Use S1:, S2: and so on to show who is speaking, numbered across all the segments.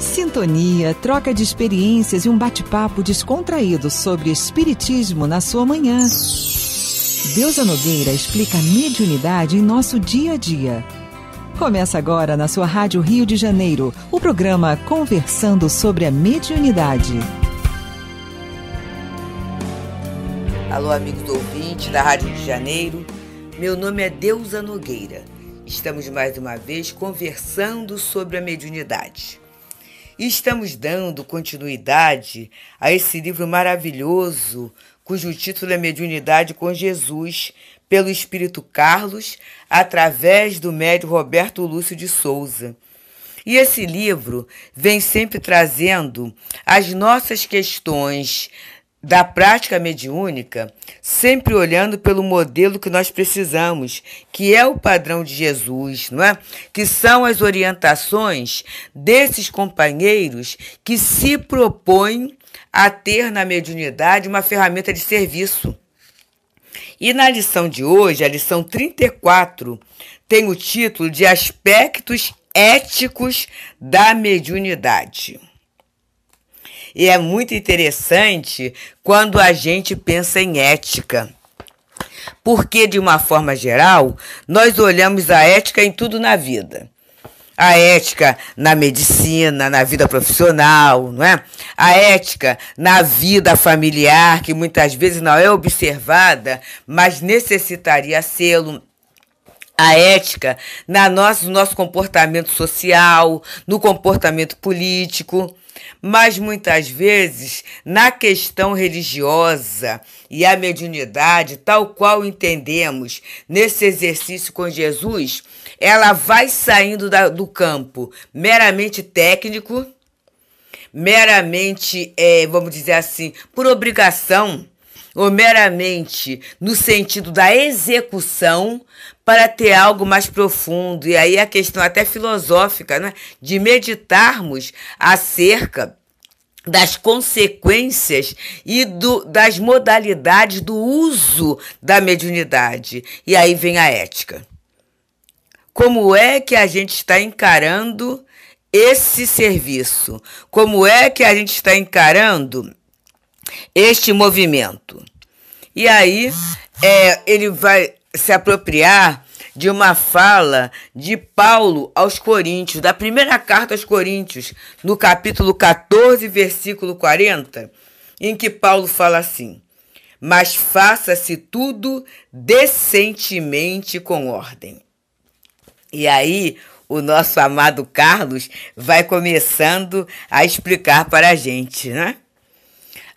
S1: Sintonia, troca de experiências e um bate-papo descontraído sobre Espiritismo na sua manhã. Deusa Nogueira explica a mediunidade em nosso dia a dia. Começa agora na sua Rádio Rio de Janeiro o programa Conversando sobre a Mediunidade. Alô, amigos ouvintes da Rádio Rio de Janeiro. Meu nome é Deusa Nogueira. Estamos mais uma vez conversando sobre a mediunidade. E estamos dando continuidade a esse livro maravilhoso, cujo título é Mediunidade com Jesus, pelo Espírito Carlos, através do médio Roberto Lúcio de Souza. E esse livro vem sempre trazendo as nossas questões da prática mediúnica, sempre olhando pelo modelo que nós precisamos, que é o padrão de Jesus, não é? Que são as orientações desses companheiros que se propõem a ter na mediunidade uma ferramenta de serviço. E na lição de hoje, a lição 34, tem o título de Aspectos Éticos da Mediunidade. E é muito interessante quando a gente pensa em ética. Porque, de uma forma geral, nós olhamos a ética em tudo na vida a ética na medicina, na vida profissional, não é? A ética na vida familiar, que muitas vezes não é observada, mas necessitaria sê-lo. A ética na nosso, nosso comportamento social, no comportamento político mas muitas vezes na questão religiosa e a mediunidade, tal qual entendemos nesse exercício com Jesus, ela vai saindo da, do campo meramente técnico, meramente, é, vamos dizer assim, por obrigação ou meramente no sentido da execução para ter algo mais profundo. E aí a questão até filosófica, né? de meditarmos acerca das consequências e do, das modalidades do uso da mediunidade. E aí vem a ética. Como é que a gente está encarando esse serviço? Como é que a gente está encarando este movimento. E aí é, ele vai se apropriar de uma fala de Paulo aos Coríntios, da primeira carta aos Coríntios, no capítulo 14, versículo 40, em que Paulo fala assim: Mas faça-se tudo decentemente com ordem. E aí, o nosso amado Carlos vai começando a explicar para a gente, né?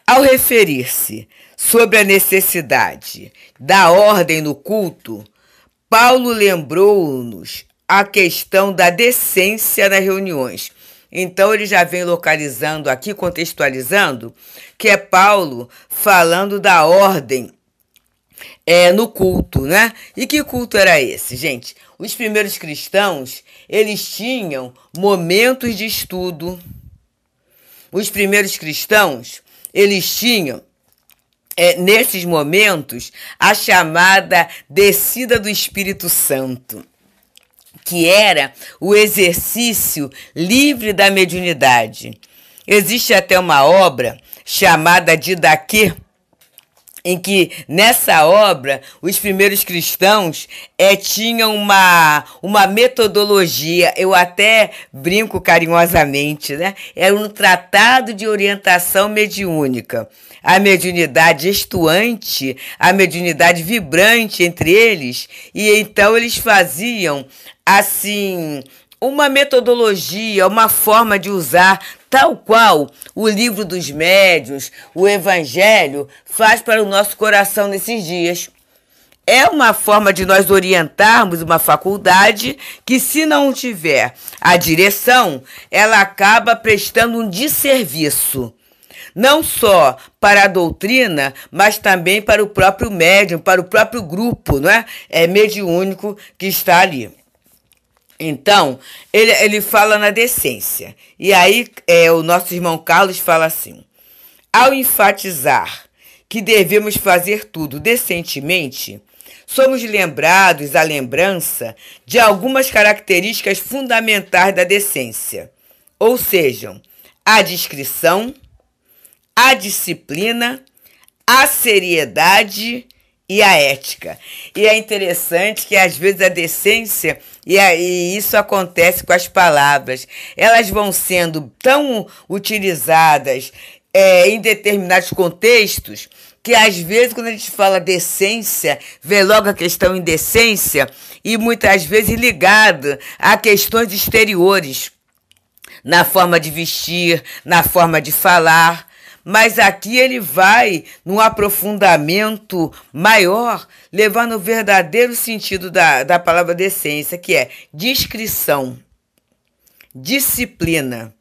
S1: Ao referir-se sobre a necessidade da ordem no culto, Paulo lembrou-nos a questão da decência nas reuniões. Então ele já vem localizando aqui, contextualizando, que é Paulo falando da ordem é, no culto, né? E que culto era esse, gente? Os primeiros cristãos, eles tinham momentos de estudo. Os primeiros cristãos, eles tinham é, nesses momentos a chamada descida do Espírito Santo, que era o exercício livre da mediunidade. Existe até uma obra chamada de Didaquê, em que nessa obra os primeiros cristãos é, tinham uma, uma metodologia, eu até brinco carinhosamente, né? Era um tratado de orientação mediúnica. A mediunidade estuante, a mediunidade vibrante entre eles, e então eles faziam assim uma metodologia, uma forma de usar tal qual o livro dos médios, o Evangelho, faz para o nosso coração nesses dias. É uma forma de nós orientarmos uma faculdade que, se não tiver a direção, ela acaba prestando um desserviço não só para a doutrina, mas também para o próprio médium, para o próprio grupo, não é? É mediúnico que está ali. Então, ele, ele fala na decência. E aí, é, o nosso irmão Carlos fala assim: ao enfatizar que devemos fazer tudo decentemente, somos lembrados à lembrança de algumas características fundamentais da decência, ou seja, a discrição, a disciplina, a seriedade e a ética. E é interessante que às vezes a decência e, aí isso acontece com as palavras. Elas vão sendo tão utilizadas é, em determinados contextos que às vezes quando a gente fala decência, vê logo a questão indecência e muitas vezes ligado a questões exteriores, na forma de vestir, na forma de falar. Mas aqui ele vai num aprofundamento maior, levando o verdadeiro sentido da, da palavra decência, que é discrição, disciplina,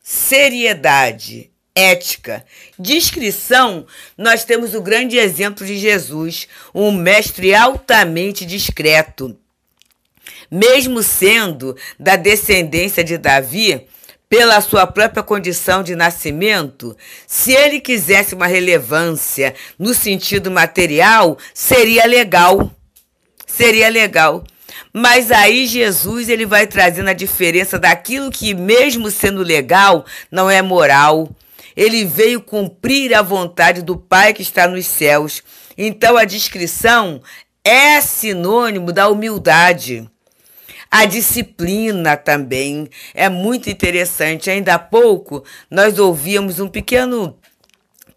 S1: seriedade, ética. Discrição, nós temos o grande exemplo de Jesus, um mestre altamente discreto. Mesmo sendo da descendência de Davi, pela sua própria condição de nascimento, se ele quisesse uma relevância no sentido material, seria legal. Seria legal. Mas aí Jesus ele vai trazendo a diferença daquilo que mesmo sendo legal não é moral. Ele veio cumprir a vontade do Pai que está nos céus. Então a descrição é sinônimo da humildade. A disciplina também é muito interessante. Ainda há pouco nós ouvíamos um pequeno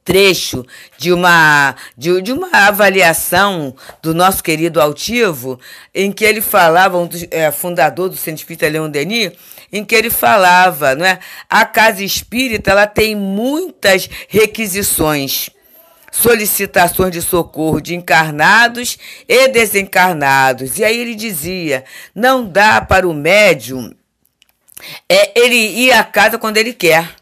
S1: trecho de uma, de, de, uma avaliação do nosso querido Altivo, em que ele falava, um dos, é, fundador do Centro Espírita Leon Denis, em que ele falava, não é? A casa espírita ela tem muitas requisições solicitações de socorro de encarnados e desencarnados. E aí ele dizia: não dá para o médium é, ele ir à casa quando ele quer.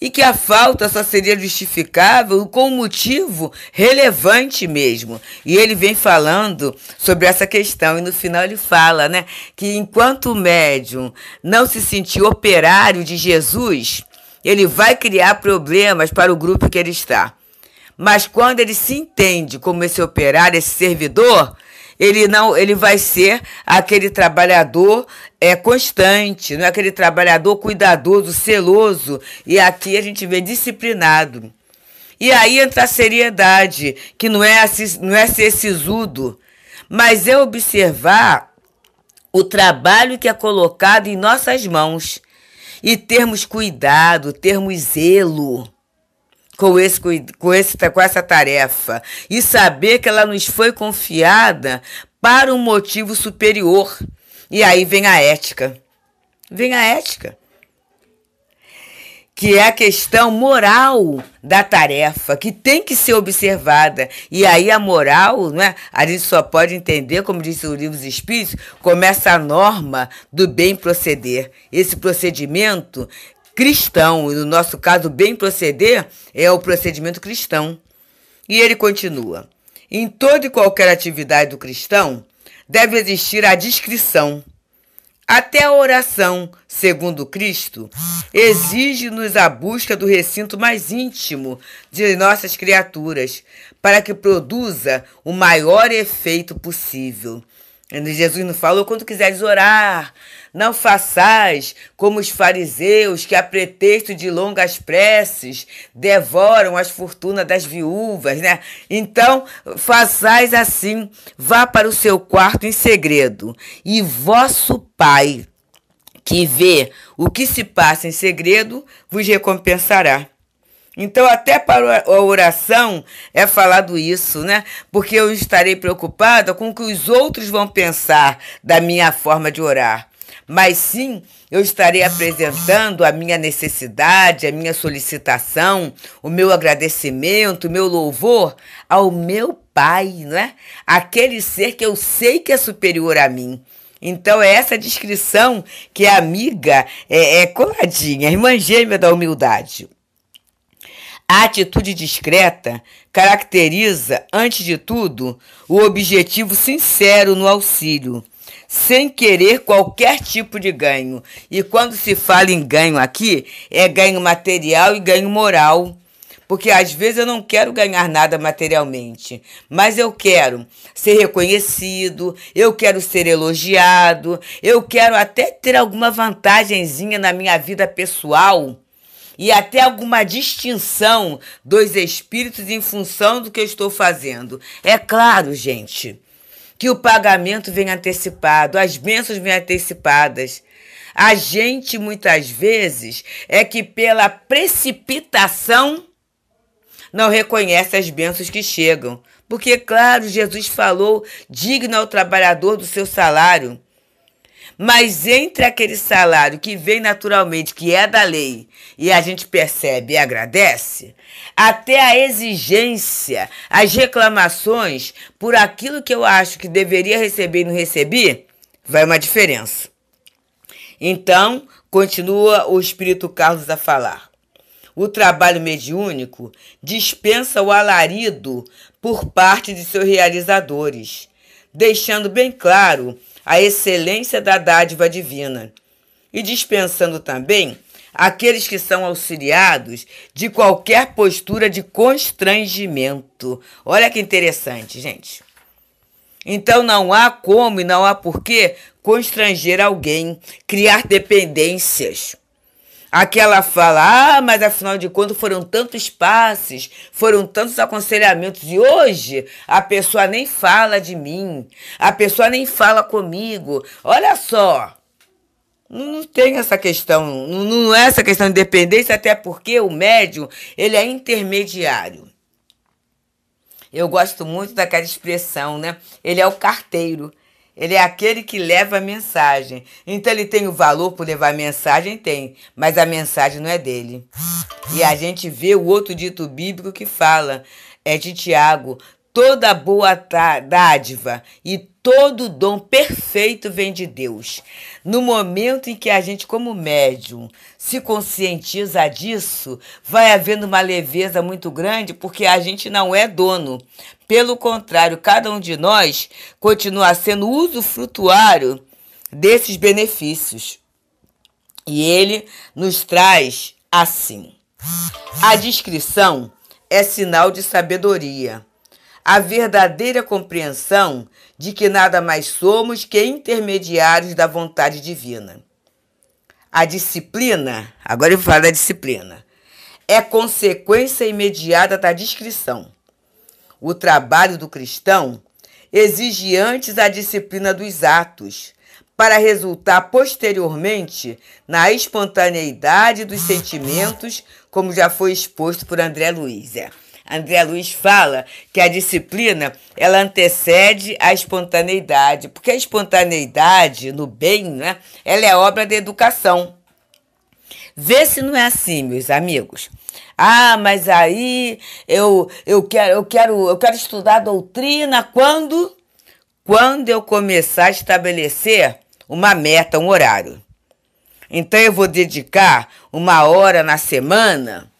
S1: E que a falta só seria justificável com um motivo relevante mesmo. E ele vem falando sobre essa questão, e no final ele fala né, que enquanto o médium não se sentiu operário de Jesus, ele vai criar problemas para o grupo que ele está. Mas quando ele se entende como esse operário, esse servidor, ele não, ele vai ser aquele trabalhador é constante, não é aquele trabalhador cuidadoso, celoso. E aqui a gente vê disciplinado. E aí entra a seriedade, que não é, não é ser sisudo, mas é observar o trabalho que é colocado em nossas mãos e termos cuidado, termos zelo com, esse, com, esse, com essa tarefa e saber que ela nos foi confiada para um motivo superior. E aí vem a ética. Vem a ética que é a questão moral da tarefa, que tem que ser observada. E aí a moral, né, a gente só pode entender, como disse o livro dos Espíritos, começa a norma do bem proceder. Esse procedimento cristão, e no nosso caso, bem proceder é o procedimento cristão. E ele continua: em toda e qualquer atividade do cristão deve existir a discrição até a oração, segundo Cristo, exige-nos a busca do recinto mais íntimo de nossas criaturas, para que produza o maior efeito possível. Jesus não falou, quando quiseres orar, não façais como os fariseus que, a pretexto de longas preces, devoram as fortunas das viúvas, né? Então, façais assim, vá para o seu quarto em segredo, e vosso Pai, que vê o que se passa em segredo, vos recompensará. Então, até para a oração é falado isso, né? Porque eu estarei preocupada com o que os outros vão pensar da minha forma de orar. Mas sim, eu estarei apresentando a minha necessidade, a minha solicitação, o meu agradecimento, o meu louvor ao meu Pai, né? Aquele ser que eu sei que é superior a mim. Então é essa descrição que a amiga é, é coladinha, a irmã gêmea da humildade. A atitude discreta caracteriza, antes de tudo, o objetivo sincero no auxílio, sem querer qualquer tipo de ganho. E quando se fala em ganho aqui, é ganho material e ganho moral. Porque às vezes eu não quero ganhar nada materialmente, mas eu quero ser reconhecido, eu quero ser elogiado, eu quero até ter alguma vantagenzinha na minha vida pessoal e até alguma distinção dos espíritos em função do que eu estou fazendo. É claro, gente, que o pagamento vem antecipado, as bênçãos vêm antecipadas. A gente muitas vezes é que pela precipitação não reconhece as bênçãos que chegam. Porque, claro, Jesus falou: digno ao trabalhador do seu salário. Mas entre aquele salário que vem naturalmente, que é da lei, e a gente percebe e agradece, até a exigência, as reclamações por aquilo que eu acho que deveria receber e não recebi, vai uma diferença. Então, continua o espírito Carlos a falar. O trabalho mediúnico dispensa o alarido por parte de seus realizadores, deixando bem claro a excelência da dádiva divina, e dispensando também aqueles que são auxiliados de qualquer postura de constrangimento. Olha que interessante, gente. Então não há como e não há porquê constranger alguém, criar dependências. Aquela fala, ah, mas afinal de contas foram tantos passes, foram tantos aconselhamentos, e hoje a pessoa nem fala de mim, a pessoa nem fala comigo. Olha só, não tem essa questão, não é essa questão de dependência, até porque o médium, ele é intermediário. Eu gosto muito daquela expressão, né? Ele é o carteiro. Ele é aquele que leva a mensagem. Então ele tem o valor por levar a mensagem? Tem, mas a mensagem não é dele. E a gente vê o outro dito bíblico que fala, é de Tiago, toda boa dádiva e Todo dom perfeito vem de Deus. No momento em que a gente, como médium, se conscientiza disso, vai havendo uma leveza muito grande, porque a gente não é dono. Pelo contrário, cada um de nós continua sendo usufrutuário desses benefícios. E ele nos traz assim: a descrição é sinal de sabedoria. A verdadeira compreensão de que nada mais somos que intermediários da vontade divina. A disciplina, agora eu vou falar da disciplina, é consequência imediata da discrição. O trabalho do cristão exige antes a disciplina dos atos, para resultar posteriormente na espontaneidade dos sentimentos, como já foi exposto por André Luiz. É. André Luiz fala que a disciplina ela antecede a espontaneidade, porque a espontaneidade no bem, né, ela é obra da educação. Vê se não é assim, meus amigos. Ah, mas aí eu, eu quero eu quero eu quero estudar doutrina quando quando eu começar a estabelecer uma meta, um horário. Então eu vou dedicar uma hora na semana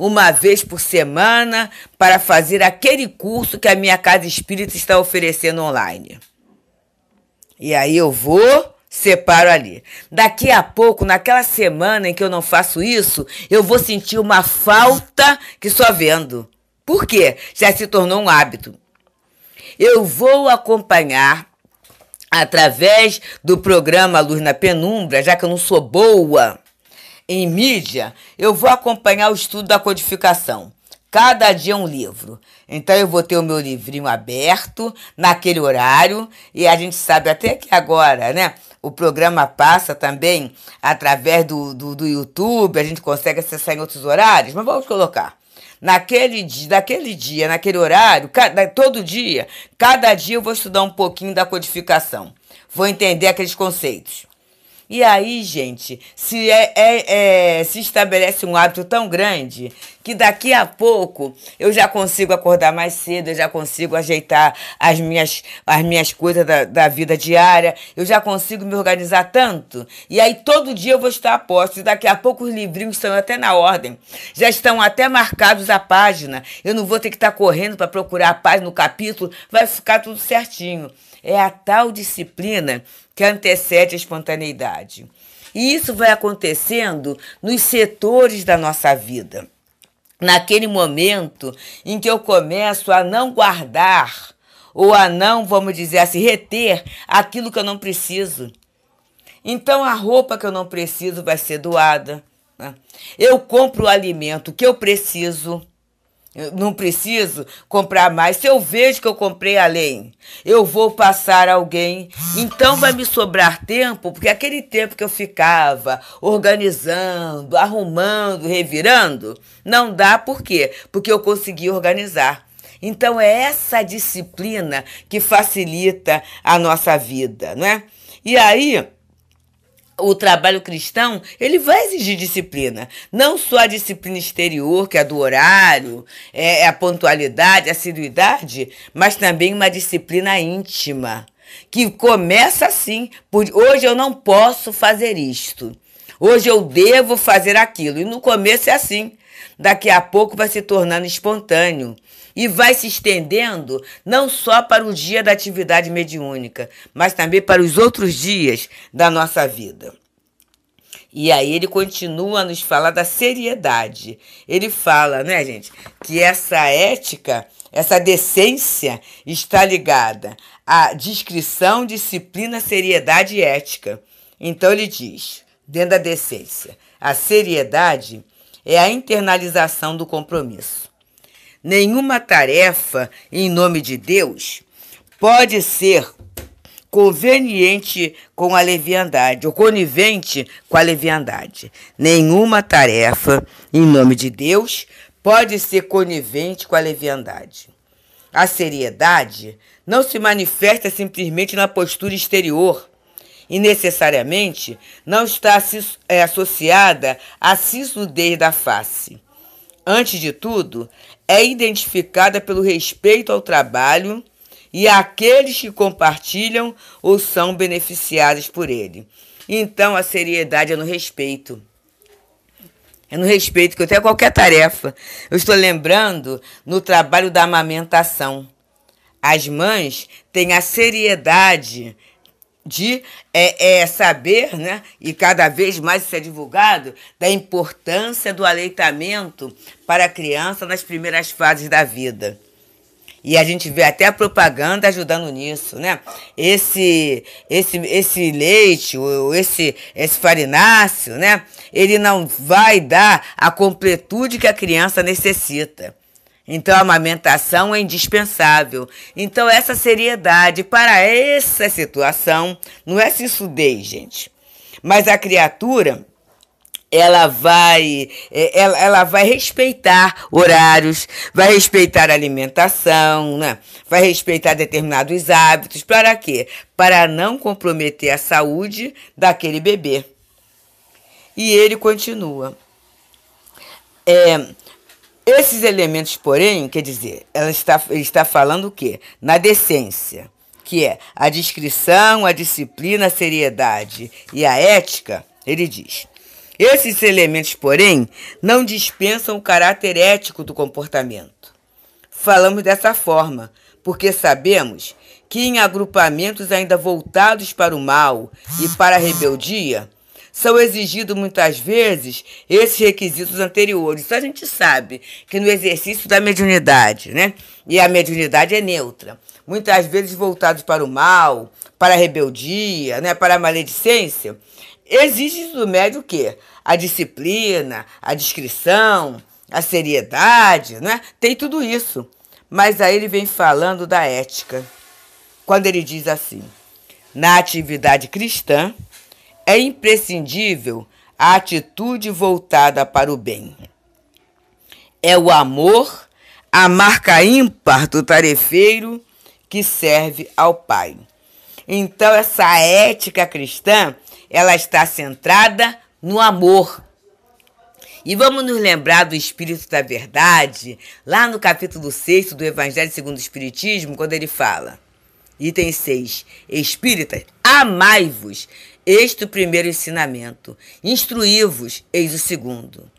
S1: uma vez por semana para fazer aquele curso que a minha casa espírita está oferecendo online. E aí eu vou, separo ali. Daqui a pouco, naquela semana em que eu não faço isso, eu vou sentir uma falta que só vendo. Por quê? Já se tornou um hábito. Eu vou acompanhar através do programa Luz na Penumbra, já que eu não sou boa em mídia, eu vou acompanhar o estudo da codificação. Cada dia é um livro. Então eu vou ter o meu livrinho aberto naquele horário e a gente sabe até que agora, né? O programa passa também através do, do, do YouTube, a gente consegue acessar em outros horários, mas vamos colocar. Naquele dia, naquele dia, naquele horário, cada, todo dia, cada dia eu vou estudar um pouquinho da codificação. Vou entender aqueles conceitos. E aí, gente, se, é, é, é, se estabelece um hábito tão grande que daqui a pouco eu já consigo acordar mais cedo, eu já consigo ajeitar as minhas, as minhas coisas da, da vida diária, eu já consigo me organizar tanto. E aí todo dia eu vou estar a posto. E daqui a pouco os livrinhos estão até na ordem, já estão até marcados a página. Eu não vou ter que estar correndo para procurar a página no capítulo, vai ficar tudo certinho. É a tal disciplina que antecede a espontaneidade. E isso vai acontecendo nos setores da nossa vida. Naquele momento em que eu começo a não guardar ou a não, vamos dizer assim, reter aquilo que eu não preciso. Então a roupa que eu não preciso vai ser doada. Né? Eu compro o alimento que eu preciso eu não preciso comprar mais. Se eu vejo que eu comprei além, eu vou passar alguém. Então vai me sobrar tempo, porque aquele tempo que eu ficava organizando, arrumando, revirando, não dá por quê? Porque eu consegui organizar. Então é essa disciplina que facilita a nossa vida, não é? E aí, o trabalho cristão, ele vai exigir disciplina. Não só a disciplina exterior, que é a do horário, é, é a pontualidade, a assiduidade, mas também uma disciplina íntima, que começa assim, por hoje eu não posso fazer isto. Hoje eu devo fazer aquilo. E no começo é assim. Daqui a pouco vai se tornando espontâneo e vai se estendendo não só para o dia da atividade mediúnica, mas também para os outros dias da nossa vida. E aí ele continua a nos falar da seriedade. Ele fala, né, gente, que essa ética, essa decência está ligada à discrição, disciplina, seriedade e ética. Então ele diz, dentro da decência, a seriedade é a internalização do compromisso. Nenhuma tarefa em nome de Deus pode ser conveniente com a leviandade, ou conivente com a leviandade. Nenhuma tarefa em nome de Deus pode ser conivente com a leviandade. A seriedade não se manifesta simplesmente na postura exterior e necessariamente não está é, associada à sisudez da face antes de tudo, é identificada pelo respeito ao trabalho e àqueles que compartilham ou são beneficiados por ele. Então, a seriedade é no respeito. É no respeito que eu tenho a qualquer tarefa. Eu estou lembrando no trabalho da amamentação. As mães têm a seriedade de é, é, saber, né, e cada vez mais isso é divulgado, da importância do aleitamento para a criança nas primeiras fases da vida. E a gente vê até a propaganda ajudando nisso, né? Esse esse esse leite, ou esse esse farináceo, né? Ele não vai dar a completude que a criança necessita. Então, a amamentação é indispensável. Então, essa seriedade para essa situação não é se sudei, gente. Mas a criatura ela vai é, ela, ela vai respeitar horários, vai respeitar alimentação, né? vai respeitar determinados hábitos. Para quê? Para não comprometer a saúde daquele bebê. E ele continua. É, esses elementos, porém, quer dizer, ela está, está falando o quê? Na decência, que é a discrição, a disciplina, a seriedade e a ética, ele diz. Esses elementos, porém, não dispensam o caráter ético do comportamento. Falamos dessa forma, porque sabemos que em agrupamentos ainda voltados para o mal e para a rebeldia, são exigidos muitas vezes esses requisitos anteriores. Então a gente sabe que no exercício da mediunidade, né? E a mediunidade é neutra. Muitas vezes voltados para o mal, para a rebeldia, né? para a maledicência, exige do médio o quê? A disciplina, a discrição, a seriedade, né? Tem tudo isso. Mas aí ele vem falando da ética. Quando ele diz assim: na atividade cristã, é imprescindível a atitude voltada para o bem. É o amor, a marca ímpar do tarefeiro que serve ao Pai. Então essa ética cristã, ela está centrada no amor. E vamos nos lembrar do Espírito da Verdade, lá no capítulo 6 do Evangelho segundo o Espiritismo, quando ele fala, item 6, Espírita, amai-vos este o primeiro ensinamento. Instruí-vos, eis o segundo.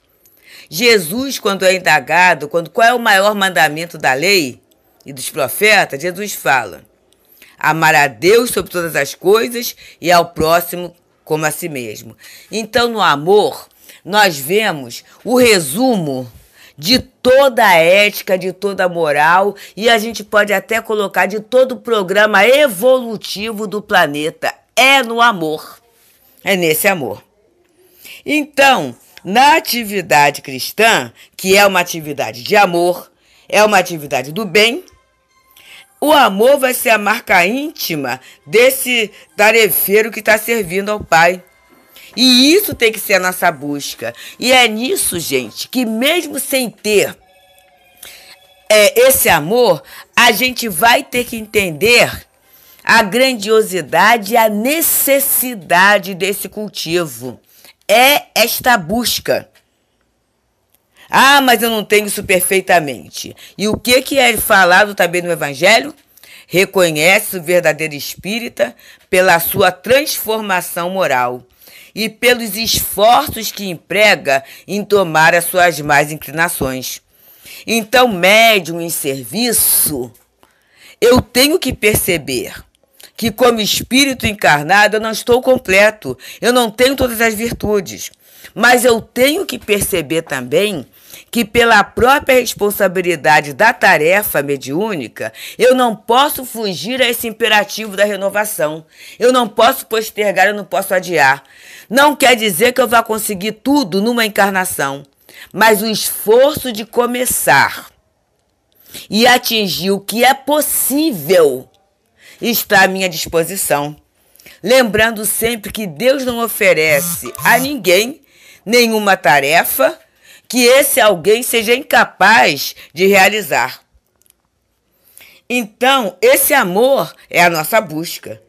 S1: Jesus, quando é indagado, quando qual é o maior mandamento da lei e dos profetas, Jesus fala: amar a Deus sobre todas as coisas e ao próximo como a si mesmo. Então, no amor, nós vemos o resumo de toda a ética, de toda a moral e a gente pode até colocar de todo o programa evolutivo do planeta. É no amor é nesse amor. Então, na atividade cristã, que é uma atividade de amor, é uma atividade do bem, o amor vai ser a marca íntima desse tarefeiro que está servindo ao Pai. E isso tem que ser a nossa busca. E é nisso, gente, que mesmo sem ter é, esse amor, a gente vai ter que entender a grandiosidade e a necessidade desse cultivo. É esta busca. Ah, mas eu não tenho isso perfeitamente. E o que, que é falado também no Evangelho? Reconhece o verdadeiro espírita pela sua transformação moral e pelos esforços que emprega em tomar as suas más inclinações. Então, médium em serviço, eu tenho que perceber que, como espírito encarnado, eu não estou completo, eu não tenho todas as virtudes. Mas eu tenho que perceber também que, pela própria responsabilidade da tarefa mediúnica, eu não posso fugir a esse imperativo da renovação. Eu não posso postergar, eu não posso adiar. Não quer dizer que eu vá conseguir tudo numa encarnação, mas o esforço de começar e atingir o que é possível está à minha disposição. Lembrando sempre que Deus não oferece a ninguém nenhuma tarefa que esse alguém seja incapaz de realizar. Então, esse amor é a nossa busca.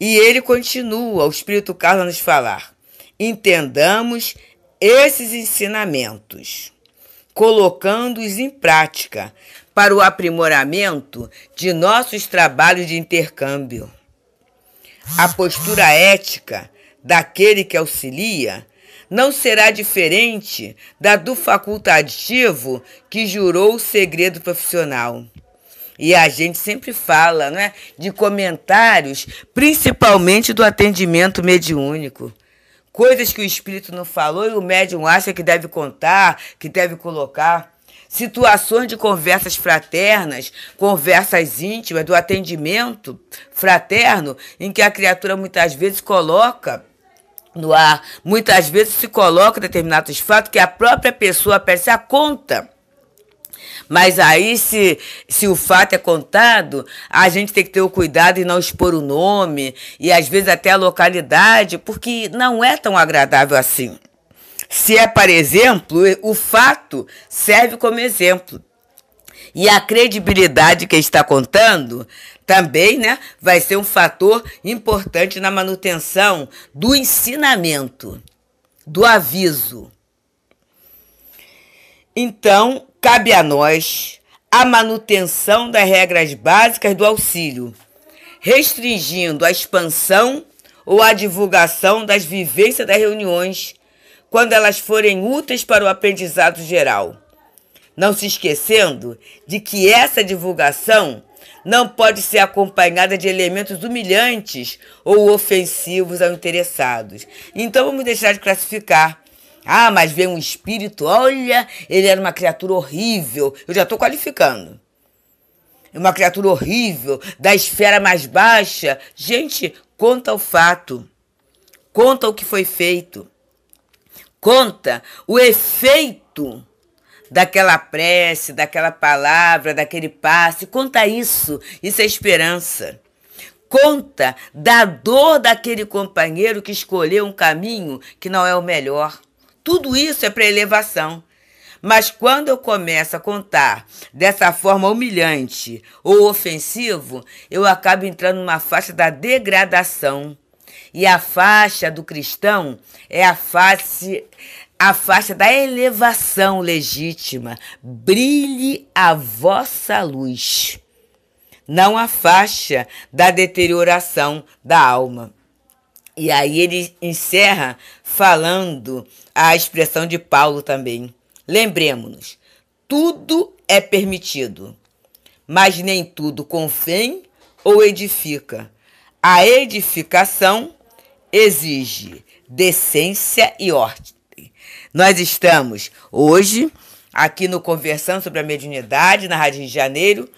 S1: E ele continua, o Espírito Carlos a nos falar. Entendamos esses ensinamentos, colocando-os em prática, para o aprimoramento de nossos trabalhos de intercâmbio. A postura ética daquele que auxilia não será diferente da do facultativo que jurou o segredo profissional. E a gente sempre fala, né, de comentários, principalmente do atendimento mediúnico. Coisas que o espírito não falou e o médium acha que deve contar, que deve colocar situações de conversas fraternas, conversas íntimas, do atendimento fraterno, em que a criatura muitas vezes coloca no ar, muitas vezes se coloca determinados fatos que a própria pessoa percebe a conta. Mas aí, se, se o fato é contado, a gente tem que ter o cuidado em não expor o nome e às vezes até a localidade, porque não é tão agradável assim. Se é para exemplo, o fato serve como exemplo. E a credibilidade que está contando também né, vai ser um fator importante na manutenção do ensinamento, do aviso. Então, cabe a nós a manutenção das regras básicas do auxílio, restringindo a expansão ou a divulgação das vivências das reuniões quando elas forem úteis para o aprendizado geral. Não se esquecendo de que essa divulgação não pode ser acompanhada de elementos humilhantes ou ofensivos aos interessados. Então vamos deixar de classificar. Ah, mas vem um espírito, olha, ele era uma criatura horrível. Eu já estou qualificando. Uma criatura horrível, da esfera mais baixa. Gente, conta o fato. Conta o que foi feito conta o efeito daquela prece, daquela palavra, daquele passe. Conta isso. Isso é esperança. Conta da dor daquele companheiro que escolheu um caminho que não é o melhor. Tudo isso é para elevação. Mas quando eu começo a contar dessa forma humilhante ou ofensivo, eu acabo entrando numa faixa da degradação e a faixa do cristão é a face a faixa da elevação legítima. Brilhe a vossa luz. Não a faixa da deterioração da alma. E aí ele encerra falando a expressão de Paulo também. Lembremos-nos, tudo é permitido, mas nem tudo confém ou edifica. A edificação exige decência e ordem. Nós estamos hoje aqui no Conversando sobre a Mediunidade, na Rádio de Janeiro,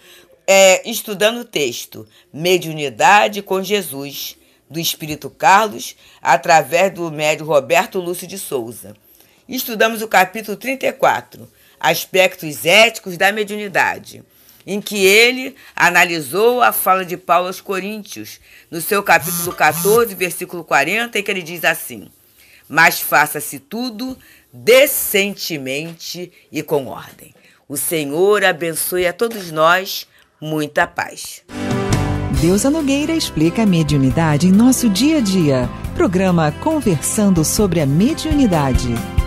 S1: é, estudando o texto Mediunidade com Jesus, do Espírito Carlos, através do médio Roberto Lúcio de Souza. Estudamos o capítulo 34, Aspectos Éticos da Mediunidade em que ele analisou a fala de Paulo aos Coríntios, no seu capítulo 14, versículo 40, em que ele diz assim: Mas faça-se tudo decentemente e com ordem. O Senhor abençoe a todos nós muita paz. Deusa Nogueira explica a mediunidade em nosso dia a dia. Programa Conversando sobre a Mediunidade.